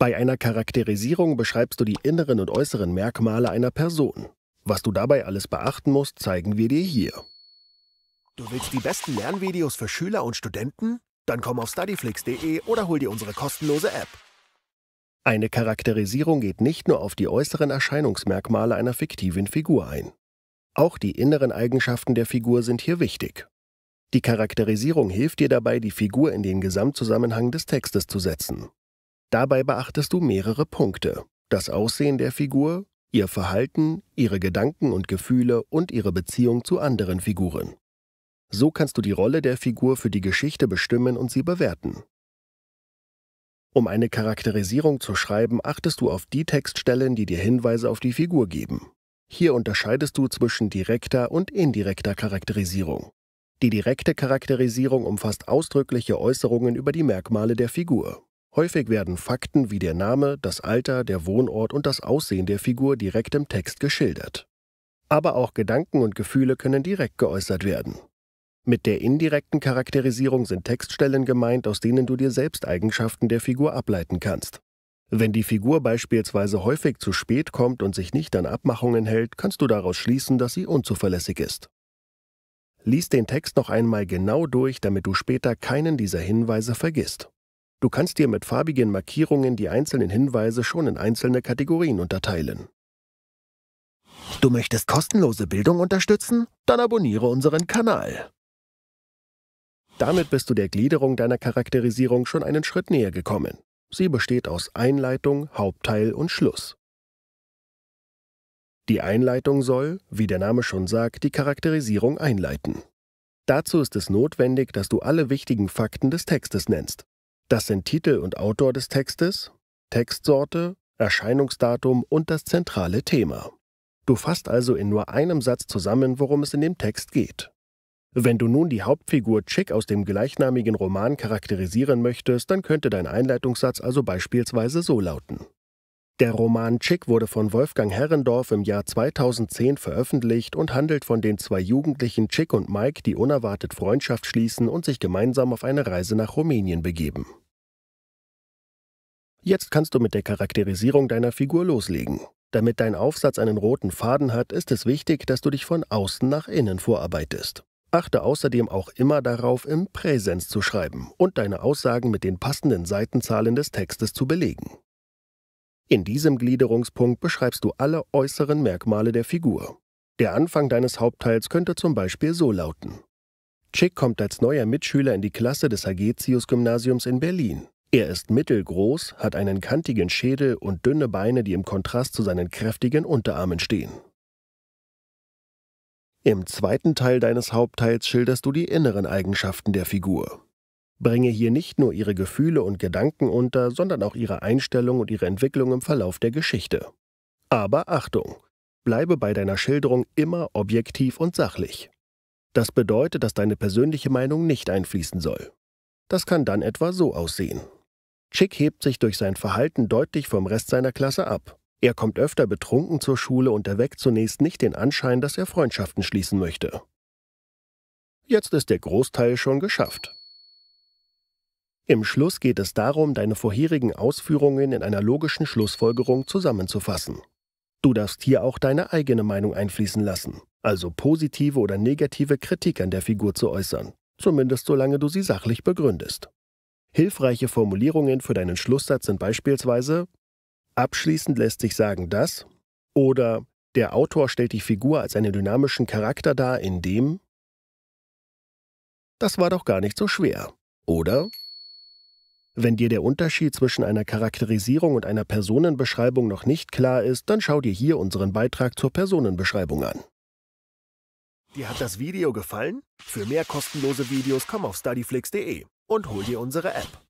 Bei einer Charakterisierung beschreibst du die inneren und äußeren Merkmale einer Person. Was du dabei alles beachten musst, zeigen wir dir hier. Du willst die besten Lernvideos für Schüler und Studenten? Dann komm auf studyflix.de oder hol dir unsere kostenlose App. Eine Charakterisierung geht nicht nur auf die äußeren Erscheinungsmerkmale einer fiktiven Figur ein. Auch die inneren Eigenschaften der Figur sind hier wichtig. Die Charakterisierung hilft dir dabei, die Figur in den Gesamtzusammenhang des Textes zu setzen. Dabei beachtest du mehrere Punkte. Das Aussehen der Figur, ihr Verhalten, ihre Gedanken und Gefühle und ihre Beziehung zu anderen Figuren. So kannst du die Rolle der Figur für die Geschichte bestimmen und sie bewerten. Um eine Charakterisierung zu schreiben, achtest du auf die Textstellen, die dir Hinweise auf die Figur geben. Hier unterscheidest du zwischen direkter und indirekter Charakterisierung. Die direkte Charakterisierung umfasst ausdrückliche Äußerungen über die Merkmale der Figur. Häufig werden Fakten wie der Name, das Alter, der Wohnort und das Aussehen der Figur direkt im Text geschildert. Aber auch Gedanken und Gefühle können direkt geäußert werden. Mit der indirekten Charakterisierung sind Textstellen gemeint, aus denen du dir selbst Eigenschaften der Figur ableiten kannst. Wenn die Figur beispielsweise häufig zu spät kommt und sich nicht an Abmachungen hält, kannst du daraus schließen, dass sie unzuverlässig ist. Lies den Text noch einmal genau durch, damit du später keinen dieser Hinweise vergisst. Du kannst dir mit farbigen Markierungen die einzelnen Hinweise schon in einzelne Kategorien unterteilen. Du möchtest kostenlose Bildung unterstützen? Dann abonniere unseren Kanal. Damit bist du der Gliederung deiner Charakterisierung schon einen Schritt näher gekommen. Sie besteht aus Einleitung, Hauptteil und Schluss. Die Einleitung soll, wie der Name schon sagt, die Charakterisierung einleiten. Dazu ist es notwendig, dass du alle wichtigen Fakten des Textes nennst. Das sind Titel und Autor des Textes, Textsorte, Erscheinungsdatum und das zentrale Thema. Du fasst also in nur einem Satz zusammen, worum es in dem Text geht. Wenn du nun die Hauptfigur Chick aus dem gleichnamigen Roman charakterisieren möchtest, dann könnte dein Einleitungssatz also beispielsweise so lauten. Der Roman Chick wurde von Wolfgang Herrendorf im Jahr 2010 veröffentlicht und handelt von den zwei Jugendlichen Chick und Mike, die unerwartet Freundschaft schließen und sich gemeinsam auf eine Reise nach Rumänien begeben. Jetzt kannst du mit der Charakterisierung deiner Figur loslegen. Damit dein Aufsatz einen roten Faden hat, ist es wichtig, dass du dich von außen nach innen vorarbeitest. Achte außerdem auch immer darauf, im Präsens zu schreiben und deine Aussagen mit den passenden Seitenzahlen des Textes zu belegen. In diesem Gliederungspunkt beschreibst du alle äußeren Merkmale der Figur. Der Anfang deines Hauptteils könnte zum Beispiel so lauten. Chick kommt als neuer Mitschüler in die Klasse des Hagetius-Gymnasiums in Berlin. Er ist mittelgroß, hat einen kantigen Schädel und dünne Beine, die im Kontrast zu seinen kräftigen Unterarmen stehen. Im zweiten Teil deines Hauptteils schilderst du die inneren Eigenschaften der Figur. Bringe hier nicht nur ihre Gefühle und Gedanken unter, sondern auch ihre Einstellung und ihre Entwicklung im Verlauf der Geschichte. Aber Achtung! Bleibe bei deiner Schilderung immer objektiv und sachlich. Das bedeutet, dass deine persönliche Meinung nicht einfließen soll. Das kann dann etwa so aussehen. Chick hebt sich durch sein Verhalten deutlich vom Rest seiner Klasse ab. Er kommt öfter betrunken zur Schule und erweckt zunächst nicht den Anschein, dass er Freundschaften schließen möchte. Jetzt ist der Großteil schon geschafft. Im Schluss geht es darum, deine vorherigen Ausführungen in einer logischen Schlussfolgerung zusammenzufassen. Du darfst hier auch deine eigene Meinung einfließen lassen, also positive oder negative Kritik an der Figur zu äußern, zumindest solange du sie sachlich begründest. Hilfreiche Formulierungen für deinen Schlusssatz sind beispielsweise Abschließend lässt sich sagen, dass oder Der Autor stellt die Figur als einen dynamischen Charakter dar, in dem Das war doch gar nicht so schwer, oder? Wenn dir der Unterschied zwischen einer Charakterisierung und einer Personenbeschreibung noch nicht klar ist, dann schau dir hier unseren Beitrag zur Personenbeschreibung an. Dir hat das Video gefallen? Für mehr kostenlose Videos komm auf studyflix.de und hol dir unsere App.